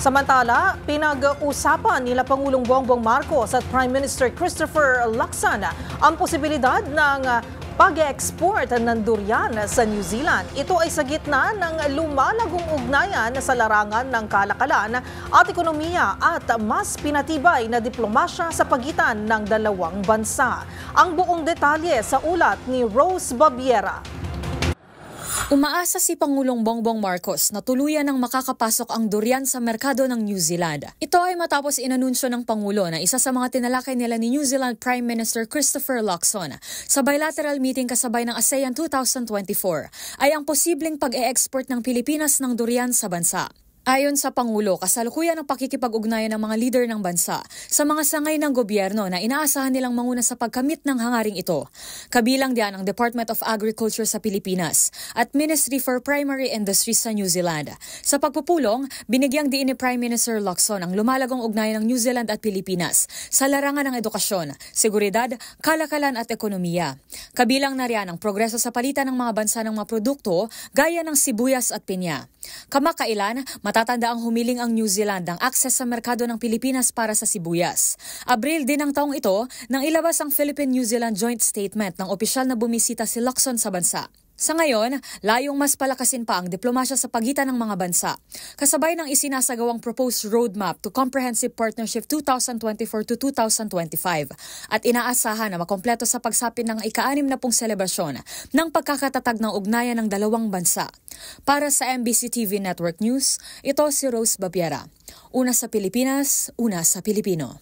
Samantala, pinag-usapan nila Pangulong Bongbong Marcos at Prime Minister Christopher Laksan ang posibilidad ng ah, pag-export ng durian sa New Zealand. Ito ay sa gitna ng lumalagong ugnayan sa larangan ng kalakalan at ekonomiya at mas pinatibay na diplomasya sa pagitan ng dalawang bansa. Ang buong detalye sa ulat ni Rose Babiera. Umaasa si Pangulong Bongbong Marcos na tuluyan ng makakapasok ang durian sa merkado ng New Zealand. Ito ay matapos inanunsyo ng Pangulo na isa sa mga tinalakay nila ni New Zealand Prime Minister Christopher Luxon sa bilateral meeting kasabay ng ASEAN 2024 ay ang posibleng pag-e-export ng Pilipinas ng durian sa bansa. Ayon sa Pangulo, kasalukuyan ang pakikipag-ugnayan ng mga lider ng bansa sa mga sangay ng gobyerno na inaasahan nilang manguna sa pagkamit ng hangaring ito. Kabilang diyan ang Department of Agriculture sa Pilipinas at Ministry for Primary Industries sa New Zealand. Sa pagpupulong, binigyang diin ni Prime Minister Luxon ang lumalagong ugnayan ng New Zealand at Pilipinas sa larangan ng edukasyon, seguridad, kalakalan at ekonomiya. Kabilang na riyan ang progreso sa palitan ng mga bansa ng mga produkto gaya ng sibuyas at pinya. Kamakailan, mata Tataandaang humiling ang New Zealand ang akses sa merkado ng Pilipinas para sa sibuyas. Abril din ng taong ito nang ilabas ang Philippine-New Zealand Joint Statement ng opisyal na bumisita si Luxon sa bansa. Sa ngayon, layong mas palakasin pa ang diplomasya sa pagitan ng mga bansa. Kasabay ng isinasagawang proposed roadmap to Comprehensive Partnership 2024 to 2025 at inaasahan na makompleto sa pagsapit ng ika na pong selebrasyon ng pagkakatatag ng ugnayan ng dalawang bansa. Para sa MBC TV Network News, ito si Rose Babiera. Una sa Pilipinas, una sa Pilipino.